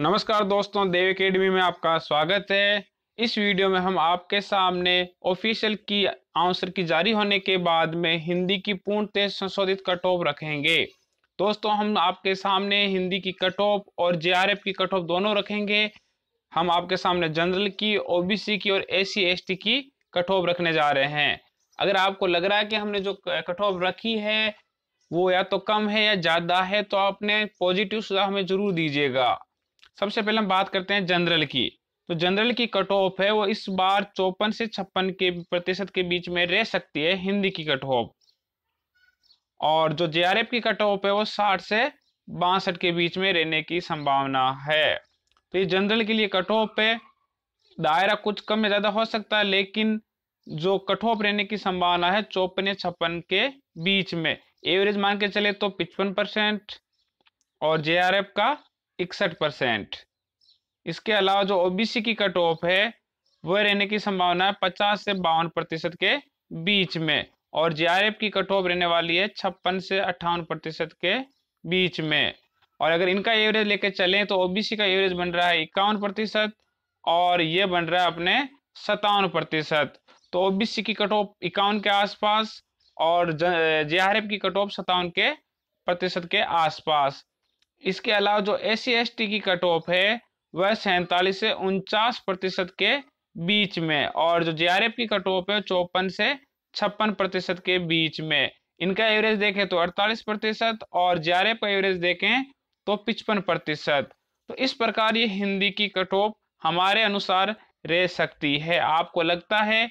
नमस्कार दोस्तों देव अकेडमी में आपका स्वागत है इस वीडियो में हम आपके सामने ऑफिशियल की आंसर की जारी होने के बाद में हिंदी की पूर्णतः संशोधित कट ऑफ रखेंगे दोस्तों हम आपके सामने हिंदी की कट ऑफ और जे की कट ऑफ दोनों रखेंगे हम आपके सामने जनरल की ओबीसी की और एस सी की कट ऑफ रखने जा रहे हैं अगर आपको लग रहा है कि हमने जो कट ऑफ रखी है वो या तो कम है या ज़्यादा है तो आपने पॉजिटिव सुझाव हमें जरूर दीजिएगा सबसे पहले हम बात करते हैं जनरल की तो जनरल की कट ऑफ है वो इस बार चौपन से छप्पन के प्रतिशत के बीच में रह सकती है हिंदी की कट ऑफ और जो जे की कट ऑफ है वो साठ से बासठ के बीच में रहने की संभावना है तो ये जनरल के लिए कट ऑफ है दायरा कुछ कम या ज़्यादा हो सकता है लेकिन जो कट ऑफ रहने की संभावना है चौपन या छप्पन के बीच में एवरेज मान के चले तो पिचपन परसेंट और जे का इकसठ परसेंट इसके अलावा जो ओबीसी की कट ऑफ है वह रहने की संभावना है पचास से बावन प्रतिशत के बीच में और जे की कट ऑफ रहने वाली है छप्पन से अट्ठावन प्रतिशत के बीच में और अगर इनका एवरेज लेकर चलें तो ओबीसी का एवरेज बन रहा है इक्यावन प्रतिशत और ये बन रहा है अपने सत्तावन प्रतिशत तो ओबीसी की कट ऑफ इक्यावन के आसपास और जे की कट ऑफ सत्तावन के प्रतिशत के आसपास इसके अलावा जो एस सी की कट ऑफ है वह सैंतालीस से उनचास प्रतिशत के बीच में और जो जे की कट ऑफ है चौपन से छप्पन प्रतिशत के बीच में इनका एवरेज देखें तो 48 प्रतिशत और जे का एवरेज देखें तो पिचपन प्रतिशत तो इस प्रकार ये हिंदी की कट ऑफ हमारे अनुसार रह सकती है आपको लगता है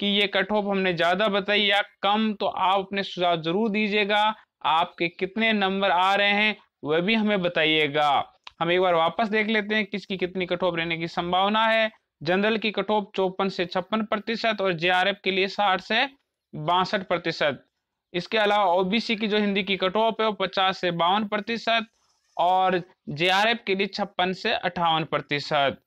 कि ये कट ऑफ हमने ज़्यादा बताई या कम तो आप अपने सुझाव जरूर दीजिएगा आपके कितने नंबर आ रहे हैं वह भी हमें बताइएगा हम एक बार वापस देख लेते हैं किसकी कितनी कटोप रहने की संभावना है जनरल की कटोप चौपन से छप्पन प्रतिशत और जे के लिए साठ से बासठ प्रतिशत इसके अलावा ओबीसी की जो हिंदी की कटोप है वो पचास से बावन प्रतिशत और जे के लिए छप्पन से अठावन प्रतिशत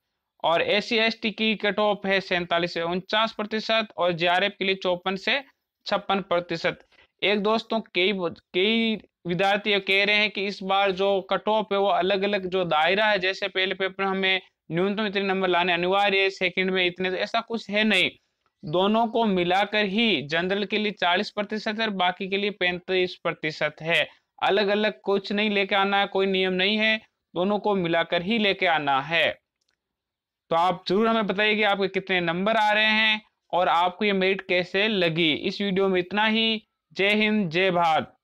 और ए सी की कटोप है सैंतालीस से उनचास प्रतिशत और जे के लिए चौपन से छप्पन प्रतिशत एक दोस्तों तो कई कई विद्यार्थी कह रहे हैं कि इस बार जो कट ऑफ है वो अलग अलग जो दायरा है जैसे पहले पेपर हमें न्यूनतम इतने नंबर लाने अनिवार्य है सेकंड में इतने ऐसा कुछ है नहीं दोनों को मिलाकर ही जनरल के लिए चालीस प्रतिशत है बाकी के लिए पैंतीस प्रतिशत है अलग अलग कुछ नहीं लेके आना है कोई नियम नहीं है दोनों को मिलाकर ही लेके आना है तो आप जरूर हमें बताइए कि आपके कितने नंबर आ रहे हैं और आपको ये मेरिट कैसे लगी इस वीडियो में इतना ही जय हिंद जय भारत